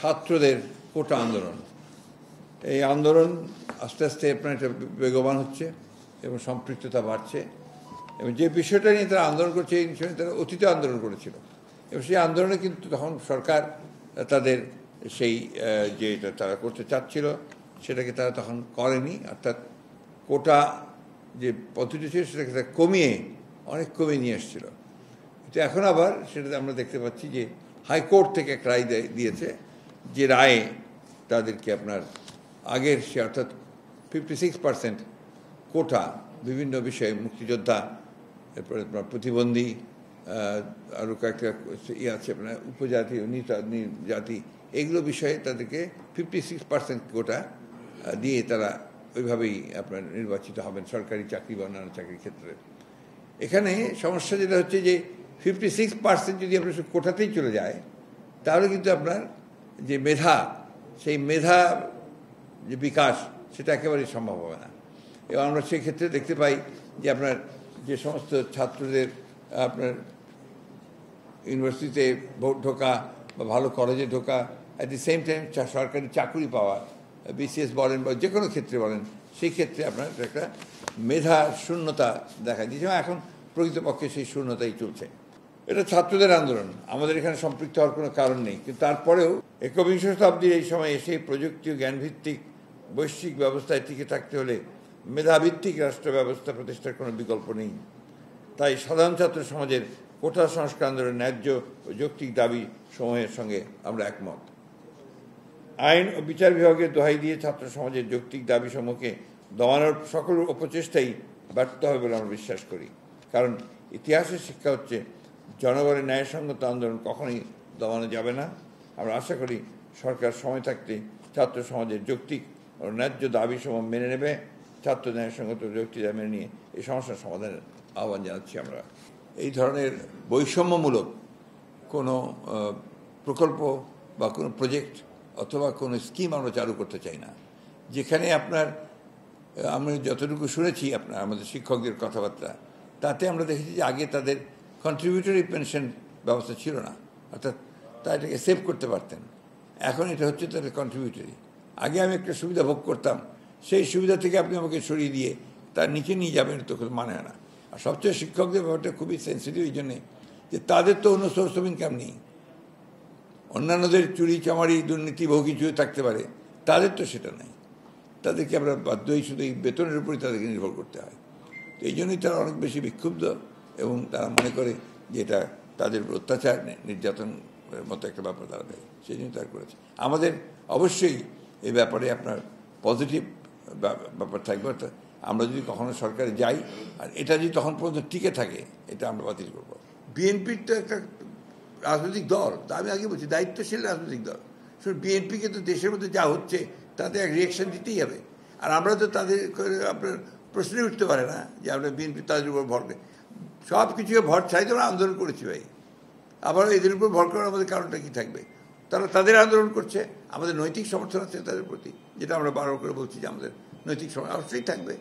ছাত্রদের কোটা আন্দোলন এই আন্দোলন আস্তে আস্তে আপনার একটা বেগবান হচ্ছে এবং সম্পৃক্ততা বাড়ছে এবং যে বিষয়টা নিয়ে তারা আন্দোলন করছে এই বিষয়ে তারা অতীতে আন্দোলন করেছিল এবং সেই আন্দোলনে কিন্তু তখন সরকার তাদের সেই যে তারা করতে চাচ্ছিল সেটাকে তারা তখন করেনি অর্থাৎ কোটা যে পদ্ধতি ছিল সেটাকে তারা কমিয়ে অনেক কমিয়ে নিয়ে এসছিল কিন্তু এখন আবার সেটাতে আমরা দেখতে পাচ্ছি যে হাইকোর্ট থেকে একটা রায় দিয়েছে যে রায়ে তাদেরকে আপনার আগের সে অর্থাৎ ফিফটি সিক্স পার্সেন্ট কোটা বিভিন্ন বিষয়ে মুক্তিযোদ্ধা এরপরে আপনার প্রতিবন্ধী আরও কয়েকটা ইয়ে আছে আপনার মানে উপজাতি জাতি এগুলো বিষয়ে তাদেরকে ফিফটি সিক্স পার্সেন্ট কোটা দিয়ে তারা ওইভাবেই আপনার নির্বাচিত হবেন সরকারি চাকরি বা অন্যান্য চাকরির ক্ষেত্রে এখানে সমস্যা যেটা হচ্ছে যে ফিফটি সিক্স পার্সেন্ট যদি আপনার কোটাতেই চলে যায় তাহলে কিন্তু আপনার যে মেধা সেই মেধা যে বিকাশ সেটা একেবারেই সম্ভব হবে না এবং আমরা সেক্ষেত্রে দেখতে পাই যে আপনার যে সমস্ত ছাত্রদের আপনার ইউনিভার্সিটিতে ঢোকা বা ভালো কলেজে ঢোকা অ্যাট দি সেম টাইম সরকারি চাকরি পাওয়া বিসিএস বলেন বা যে কোনো ক্ষেত্রে বলেন সেই ক্ষেত্রে আপনার একটা মেধা শূন্যতা দেখা দিয়েছে এখন প্রকৃতপক্ষে সেই শূন্যতাই চলছে এটা ছাত্রদের আন্দোলন আমাদের এখানে সম্পৃক্ত হওয়ার কোনো কারণ নেই কিন্তু তারপরেও একবিংশ শতাব্দীর এই সময় এসে প্রযুক্তি ও জ্ঞানভিত্তিক বৈশ্বিক ব্যবস্থায় টিকে থাকতে হলে মেধাভিত্তিক রাষ্ট্র ব্যবস্থা প্রতিষ্ঠার কোনো বিকল্প নেই তাই সাধারণ ছাত্র সমাজের কোটা সংস্কার আন্দোলনের ন্যায্য ও যৌক্তিক দাবি সময়ের সঙ্গে আমরা একমত আইন ও বিচার বিভাগের দোহাই দিয়ে ছাত্র সমাজের যৌক্তিক দাবি সমূহকে দমানোর সকল উপচেষ্টাই ব্যর্থ হবে বলে আমরা বিশ্বাস করি কারণ ইতিহাসের শিক্ষা হচ্ছে জনগণের ন্যায়সঙ্গত আন্দোলন কখনোই দমানো যাবে না আমরা আশা করি সরকার সময় থাকতে ছাত্র সমাজের যৌক্তিক ও ন্যায্য দাবি সময় মেনে নেবে ছাত্র সঙ্গত যৌক্তিতা মেনে নিয়ে এই সমস্যার সমাধানের আহ্বান জানাচ্ছি আমরা এই ধরনের বৈষম্যমূলক কোনো প্রকল্প বা কোনো প্রজেক্ট অথবা কোনো স্কিম আমরা চালু করতে চাই না যেখানে আপনার আমরা যতটুকু শুনেছি আপনার আমাদের শিক্ষকদের কথাবার্তা তাতে আমরা দেখেছি যে আগে তাদের কন্ট্রিবিউটরি পেনশন ব্যবস্থা ছিল না অর্থাৎ তা এটাকে সেভ করতে পারতেন এখন এটা হচ্ছে তাদের কন্ট্রিবিউটারি আগে আমি একটা সুবিধা ভোগ করতাম সেই সুবিধা থেকে আপনি আমাকে সরিয়ে দিয়ে তার নিচে নিয়ে যাবেন তো মানে না আর সবচেয়ে শিক্ষকদের ব্যাপারটা খুবই সেন্সিটিভ এই জন্যে যে তাদের তো অন্য সোর্স অফ ইনকাম নেই অন্যান্যদের চুরি চামারি দুর্নীতি বহু কিছু থাকতে পারে তাদের তো সেটা নেই তাদেরকে আমরা বাধ্যই শুধু এই বেতনের উপরে তাদেরকে নির্ভর করতে হয় তো এই জন্যই তারা অনেক বেশি বিক্ষুব্ধ এবং তারা মনে করে যে এটা তাদের অত্যাচার নির্যাতন মতো একটা ব্যাপার দাঁড়াবে সেই জন্য তার করেছে আমাদের অবশ্যই এই ব্যাপারে আপনার পজিটিভ ব্যাপার থাকবে অর্থাৎ আমরা যদি কখনো সরকারে যাই আর এটা যদি তখন পর্যন্ত টিকে থাকে এটা আমরা বাতিল করব বিএনপির তো একটা রাজনৈতিক দল তা আমি আগে বলছি দায়িত্বশীল রাজনৈতিক দল শুধু বিএনপিকে তো দেশের মধ্যে যা হচ্ছে তাতে এক রিয়াকশন দিতেই হবে আর আমরা তো তাদের আপনার প্রশ্নে উঠতে পারে না যে আমরা বিএনপি তাদের উপর ভর সব কিছুকে ভর চাইতে আমরা আন্দোলন করেছি ভাই আবার এদের উপর ভর করার আমাদের কারণটা কি থাকবে তারা তাদের আন্দোলন করছে আমাদের নৈতিক সমর্থন আছে তাদের প্রতি যেটা আমরা বারবার করে বলছি যে আমাদের নৈতিক সমর্থন অবশ্যই থাকবে